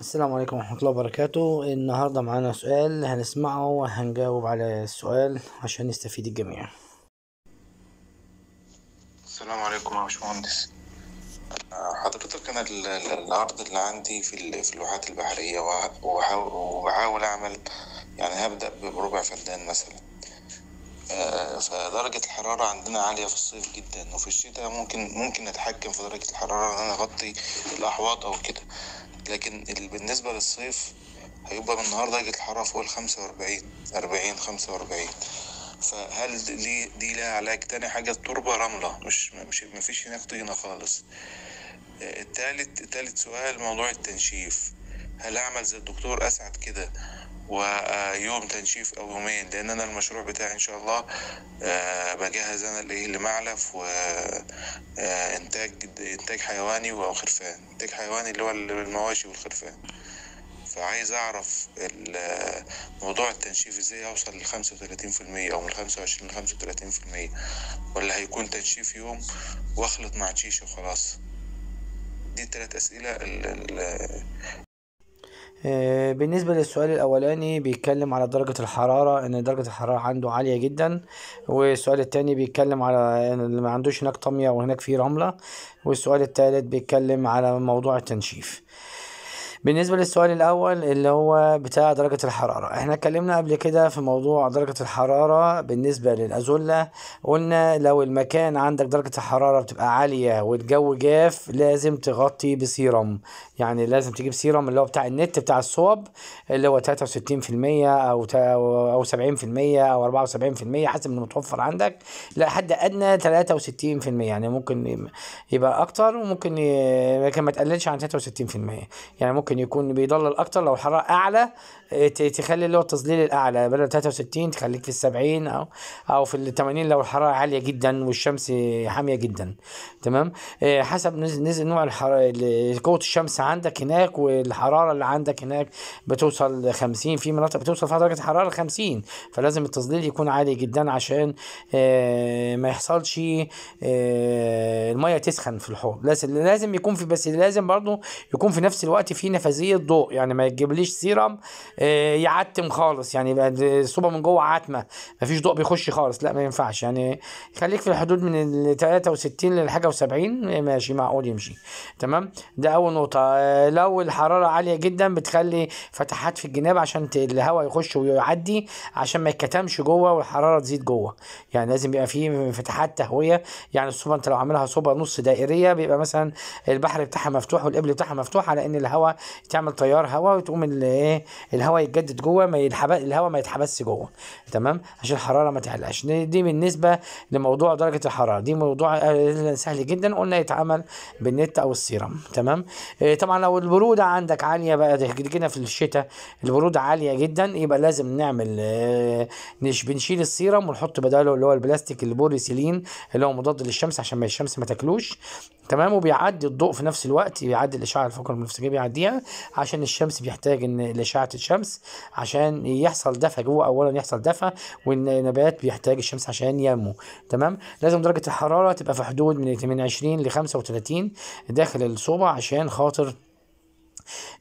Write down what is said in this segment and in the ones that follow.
السلام عليكم ورحمة الله وبركاته النهاردة معانا سؤال هنسمعه وهنجاوب على السؤال عشان يستفيد الجميع السلام عليكم يا باشمهندس حضرتك أنا العرض اللي عندي في في اللوحات البحرية وبحاول أعمل يعني هبدأ بربع فدان مثلا آه، فدرجة الحرارة عندنا عالية في الصيف جدا وفي الشتاء ممكن ممكن نتحكم في درجة الحرارة إن أنا أغطي الأحواض أو كده لكن بالنسبة للصيف هيبقى من النهارده درجة الحرارة فوق ال 45 40 45 فهل دي دي لها علاج تاني حاجة التربة رملة مش مش مفيش هناك طينة خالص آه، التالت تالت سؤال موضوع التنشيف هل أعمل زي الدكتور أسعد كده ويوم تنشيف او يومين لان انا المشروع بتاعي ان شاء الله آه، بجهز انا الايه لمعلف وانتاج آه، انتاج حيواني وخرفان انتاج حيواني اللي هو المواشي والخرفان فعايز اعرف موضوع التنشيف ازاي اوصل ل 35% او من 25 ل 35% ولا هيكون تنشيف يوم واخلط مع تشيش وخلاص دي التلات اسئله آه، بالنسبة للسؤال الأولاني بيتكلم على درجة الحرارة إن درجة الحرارة عنده عالية جدا والسؤال التاني بيتكلم على اللي ما عندوش هناك طمية وهناك فيه رملة والسؤال التالت بيتكلم على موضوع التنشيف بالنسبة للسؤال الأول اللي هو بتاع درجة الحرارة احنا اتكلمنا قبل كده في موضوع درجة الحرارة بالنسبة للأزولة قلنا لو المكان عندك درجة الحرارة بتبقى عالية والجو جاف لازم تغطي بسيرم يعني لازم تجيب سيرم اللي هو بتاع النت بتاع الصوب اللي هو 63% أو أو 70% أو 74% حسب المتوفر عندك لحد أدنى 63% يعني ممكن يبقى أكتر وممكن لكن ما تقللش عن 63% يعني ممكن ممكن يكون بيضلل اكتر لو الحراره اعلى إيه، تخلي اللي هو التظليل الاعلى بدل 63 تخليك في 70 او او في ال 80 لو الحراره عاليه جدا والشمس حاميه جدا تمام إيه، حسب نزل نوع الحراره قوه الشمس عندك هناك والحراره اللي عندك هناك بتوصل 50 في مناطق بتوصل فيها درجه حراره 50 فلازم التظليل يكون عالي جدا عشان إيه، ما يحصلش الميه تسخن في الحوض لازم لازم يكون في بس لازم برضه يكون في نفس الوقت في نفاذيه ضوء يعني ما يجيبليش سيرم آه، يعتم خالص يعني يبقى الصوبه من جوه عتمه مفيش ضوء بيخش خالص لا ما ينفعش يعني خليك في الحدود من ال 63 للحاجه و70 آه، ماشي معقول يمشي تمام ده اول نقطه آه، لو الحراره عاليه جدا بتخلي فتحات في الجناب عشان الهواء يخش ويعدي عشان ما يتكتمش جوه والحراره تزيد جوه يعني لازم يبقى فيه فتحات تهويه يعني الصوبه انت لو عاملها صوبه نص دائريه بيبقى مثلا البحر بتاعها مفتوح والقبل بتاعها مفتوح على ان الهواء تعمل تيار هواء وتقوم الايه الهواء الهواء يتجدد جوه ما يتحب الهواء ما يتحبسش جوه تمام عشان الحراره ما تعلاش دي بالنسبه لموضوع درجه الحراره دي موضوع آه، آه، سهل جدا قلنا يتعمل بالنت او السيرم تمام آه، طبعا لو البروده عندك عاليه بقى كده في الشتاء البروده عاليه جدا يبقى لازم نعمل نش بنشيل السيرم ونحط بداله اللي هو البلاستيك البوريسيلين اللي هو مضاد للشمس عشان ما الشمس ما تاكلوش تمام وبيعدي الضوء في نفس الوقت بيعدي الاشعه الفوق المنفسجيه بيعديها عشان الشمس بيحتاج ان لاشعه الشمس الشمس عشان يحصل دفع جوه اولا يحصل دفع والنبات بيحتاج الشمس عشان ينمو تمام لازم درجه الحراره تبقى في حدود من 20 ل 35 داخل الصوبه عشان خاطر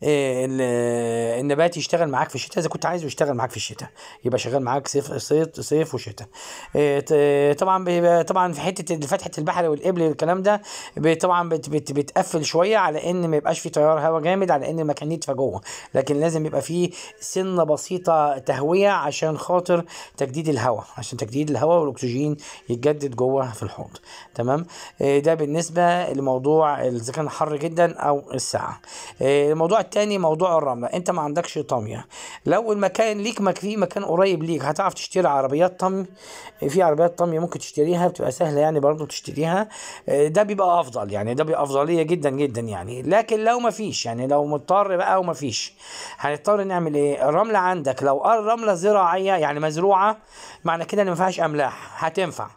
النبات آه، آه، يشتغل معاك في الشتاء اذا كنت عايزه يشتغل معاك في الشتاء يبقى شغال معاك صيف صيف صيف وشتاء آه، طبعا طبعا في حته فتحه البحر والابل والكلام ده طبعا بت بت بتقفل شويه على ان ما يبقاش في تيار هواء جامد على ان المكان يدفى جوه لكن لازم يبقى في سنه بسيطه تهويه عشان خاطر تجديد الهواء عشان تجديد الهواء والاكسجين يتجدد جوه في الحوض تمام ده بالنسبه لموضوع اذا كان حر جدا او الساعه الموضوع التاني موضوع الرمله انت ما عندكش طميه لو المكان ليك ما في مكان قريب ليك هتعرف تشتري عربيات طمي في عربيات طمي ممكن تشتريها بتبقى سهله يعني برضه تشتريها آه، ده بيبقى افضل يعني ده بيبقى افضليه جدا جدا يعني لكن لو ما فيش يعني لو مضطر بقى وما فيش هنضطر نعمل ايه الرمله عندك لو الرمله زراعيه يعني مزروعه معنى كده ان ما فيهاش املاح هتنفع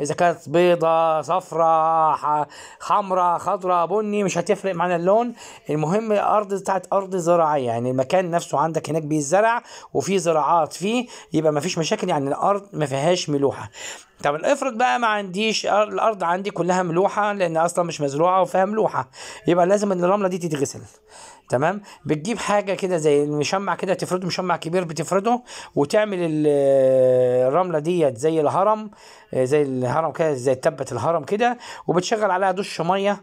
اذا كانت بيضة صفراء حمراء خضراء بني مش هتفرق معانا اللون المهم الارض بتاعت ارض زراعية يعني المكان نفسه عندك هناك بيزرع وفي زراعات فيه يبقى مفيش مشاكل يعني الارض ما فيهاش ملوحة طب افرض بقى ما عنديش الارض عندي كلها ملوحه لان اصلا مش مزروعه وفيها ملوحه يبقى لازم ان الرمله دي تتغسل تمام بتجيب حاجه كده زي المشمع كده تفرده مشمع كبير بتفرده وتعمل آه، الرمله ديت زي الهرم آه، زي الهرم كده زي تبت الهرم كده وبتشغل عليها دش ميه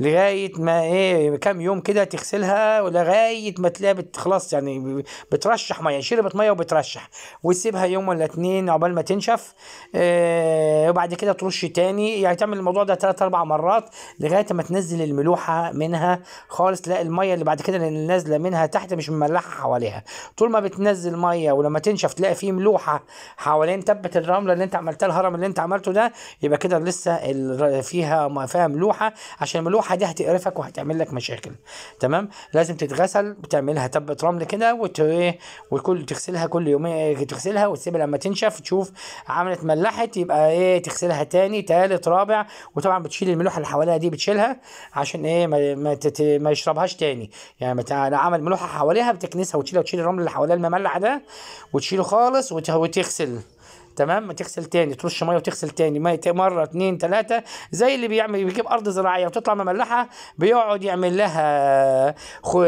لغايه ما ايه كام يوم كده تغسلها ولغايه ما تلاقيها خلاص يعني بترشح ميه شربت ميه وبترشح وتسيبها يوم ولا اتنين عقبال ما تنشف آه وبعد كده ترش تاني يعني تعمل الموضوع ده تلات اربع مرات لغايه ما تنزل الملوحه منها خالص تلاقي الميه اللي بعد كده اللي نازله منها تحت مش مملحه حواليها طول ما بتنزل ميه ولما تنشف تلاقي فيه ملوحه حوالين تبه الرمله اللي انت عملتها الهرم اللي انت عملته ده يبقى كده لسه فيها فيها ملوحه عشان الملوحه حاجه هتقرفك وهتعمل لك مشاكل تمام لازم تتغسل بتعملها تبت رمل كده وت... إيه، وكل تغسلها كل يومين آه، تغسلها وتسيبها لما تنشف تشوف عملت ملحت يبقى ايه تغسلها تاني تالت رابع وطبعا بتشيل الملوحه اللي حواليها دي بتشيلها عشان ايه ما, ما, تت... ما يشربهاش تاني يعني مت... عمل ملوحه حواليها بتكنسها وتشيلها وتشيل الرمل اللي حواليها المملح ده وتشيله خالص وت... وتغسل تمام تغسل تاني ترش ميه وتغسل تاني ميه مره اتنين تلاته زي اللي بيعمل بيجيب ارض زراعيه وتطلع مملحه بيقعد يعمل لها خو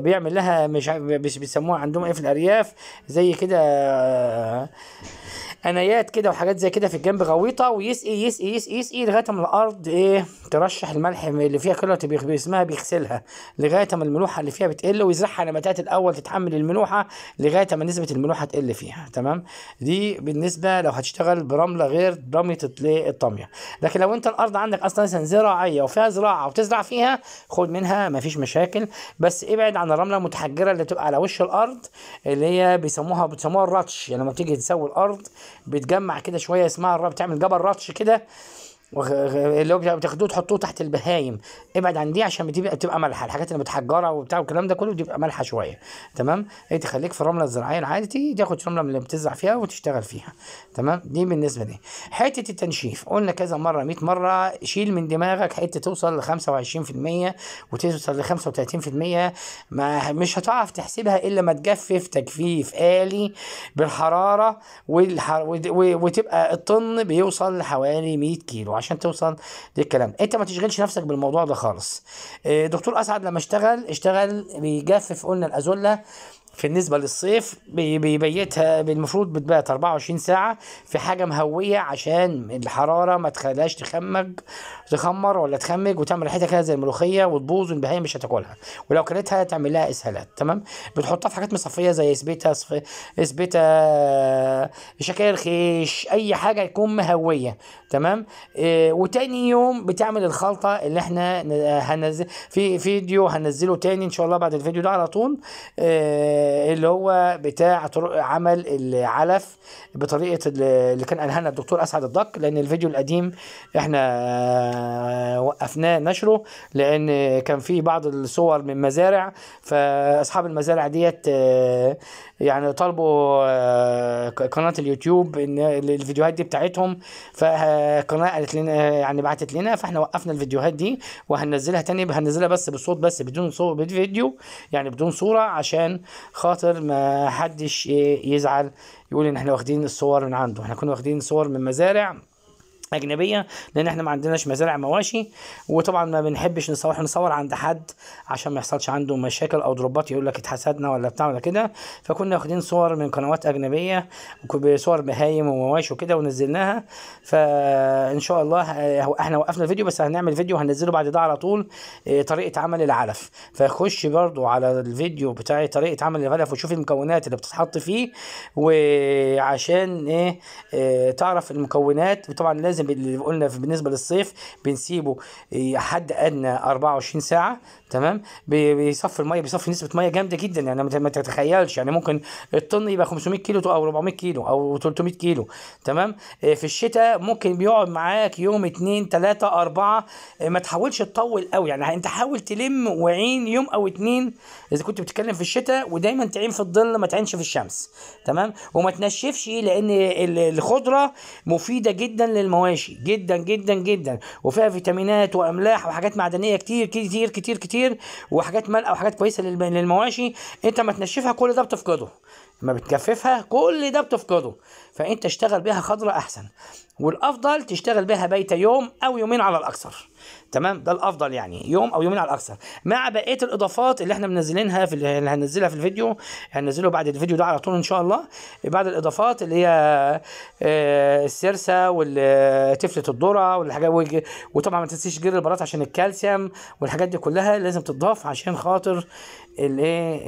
بيعمل لها مش بيسموها عندهم ايه في الارياف زي كده انايات كده وحاجات زي كده في الجنب غويطه ويسقي يسقي يسقي يسقي لغايه ما الارض ايه ترشح الملح اللي فيها كلوة اسمها بيغسلها لغايه ما الملوحه اللي فيها بتقل ويزرعها نباتات الاول تتحمل الملوحه لغايه ما نسبه الملوحه تقل فيها تمام دي بالنسبه لو هتشتغل برمله غير رمله الطميه لكن لو انت الارض عندك اصلا زراعيه وفيها زراعه وتزرع فيها خد منها مفيش مشاكل بس ابعد عن الرمله المتحجره اللي تبقى على وش الارض اللي هي بيسموها بتسموها الرطش يعني لما تيجي تسوي الارض بتجمع كده شويه اسمها الرب بتعمل جبل رطش كده اللي هو بتاخدوه تحطوه تحت البهايم ابعد عن دي عشان بتبقى بتبقى مالحه الحاجات اللي متحجره وبتاع والكلام ده كله بتبقى مالحه شويه تمام هي إيه، تخليك في الرمله الزراعيه العادي تاخد الرمله اللي بتزرع فيها وتشتغل فيها تمام دي بالنسبه دي حته التنشيف قلنا كذا مره 100 مره شيل من دماغك حته توصل ل 25% وتوصل ل 35% ما مش هتعرف تحسبها الا ما تجفف تجفيف آلي بالحراره والح... وتبقى الطن بيوصل لحوالي 100 كيلو عشان توصل للكلام انت ما تشغلش نفسك بالموضوع ده خالص آه، دكتور اسعد لما اشتغل اشتغل بيجفف قلنا الازوله في النسبة للصيف بيبيتها المفروض بتبات 24 ساعة في حاجة مهوية عشان الحرارة ما تخليهاش تخمج تخمر ولا تخمج وتعمل ريحتها كده زي الملوخية وتبوظ والبهايم مش هتاكلها ولو كلتها تعمل لها اسهالات تمام بتحطها في حاجات مصفية زي سبيتا صف... شكاير خيش أي حاجة تكون مهوية تمام آه، وتاني يوم بتعمل الخلطة اللي احنا هنزل في فيديو هنزله تاني ان شاء الله بعد الفيديو ده على طول آه، آه، اللي هو بتاع عمل العلف بطريقه اللي كان قالها لنا الدكتور اسعد الدق لان الفيديو القديم احنا آه، وقفناه نشره لان كان في بعض الصور من مزارع فاصحاب المزارع ديت آه، يعني طلبوا قناه اليوتيوب ان الفيديوهات دي بتاعتهم فقناه قالت لنا يعني بعتت لنا فاحنا وقفنا الفيديوهات دي وهننزلها تاني هننزلها بس بالصوت بس بدون صوت فيديو يعني بدون صوره عشان خاطر ما حدش يزعل يقول ان احنا واخدين الصور من عنده احنا كنا واخدين صور من مزارع اجنبيه لان احنا ما عندناش مزارع مواشي وطبعا ما بنحبش نصور نصور عند حد عشان ما يحصلش عنده مشاكل او ضربات يقول لك اتحسدنا ولا بتاع ولا كده فكنا واخدين صور من قنوات اجنبيه بصور بهايم ومواشي وكده ونزلناها فان شاء الله آه، احنا وقفنا الفيديو بس هنعمل فيديو هنزله بعد ده على طول آه، طريقه عمل العلف فخش برضو على الفيديو بتاع طريقه عمل العلف وشوف المكونات اللي بتتحط فيه وعشان ايه, ايه تعرف المكونات وطبعا لازم لازم اللي قلنا بالنسبه للصيف بنسيبه إيه، حد ادنى 24 ساعه تمام بيصفي الميه بيصفي نسبه ميه جامده جدا يعني ما تتخيلش يعني ممكن الطن يبقى 500 كيلو او 400 كيلو او 300 كيلو تمام آه، في الشتاء ممكن بيقعد معاك يوم اثنين ثلاثه اربعه آه، ما تحاولش تطول قوي يعني انت حاول تلم وعين يوم او اتنين اذا كنت بتتكلم في الشتاء ودايما تعين في الظل ما تعينش في الشمس تمام وما تنشفش لان الخضره مفيده جدا للمواشي جدا جدا جدا وفيها فيتامينات واملاح وحاجات معدنيه كتير كتير كتير كتير كتير وحاجات مالقه وحاجات كويسه للمواشي انت ما تنشفها كل ده بتفقده ما بتكففها كل ده بتفقده فانت اشتغل بيها خضرة احسن والافضل تشتغل بيها بيت يوم او يومين على الاكثر تمام ده الافضل يعني يوم او يومين على الاكثر مع بقيه الاضافات اللي احنا منزلينها في اللي هننزلها في الفيديو هننزله بعد الفيديو ده على طول ان شاء الله بعد الاضافات اللي هي آه، السرسه والتفله الذره والحاجات وطبعا ما تنسيش جير البلاط عشان الكالسيوم والحاجات دي كلها لازم تتضاف عشان خاطر الايه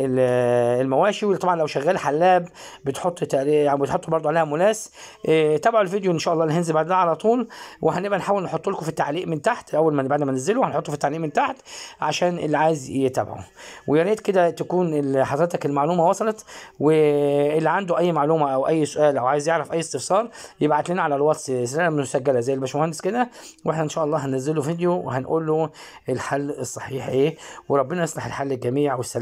المواشي وطبعا لو شغال حلاب بتحط تقريبا يعني بتحط برضو عليها ملاس إيه تابعوا الفيديو ان شاء الله اللي هينزل بعدها على طول وهنبقى نحاول نحط لكم في التعليق من تحت اول ما بعد ما ننزله هنحطه في التعليق من تحت عشان اللي عايز يتابعه ويا ريت كده تكون حضرتك المعلومه وصلت واللي عنده اي معلومه او اي سؤال او عايز يعرف اي استفسار يبعت لنا على الواتس رساله مسجله زي الباشمهندس كده واحنا ان شاء الله هننزله فيديو وهنقول له الحل الصحيح ايه وربنا يصلح الحل الجميع والسلام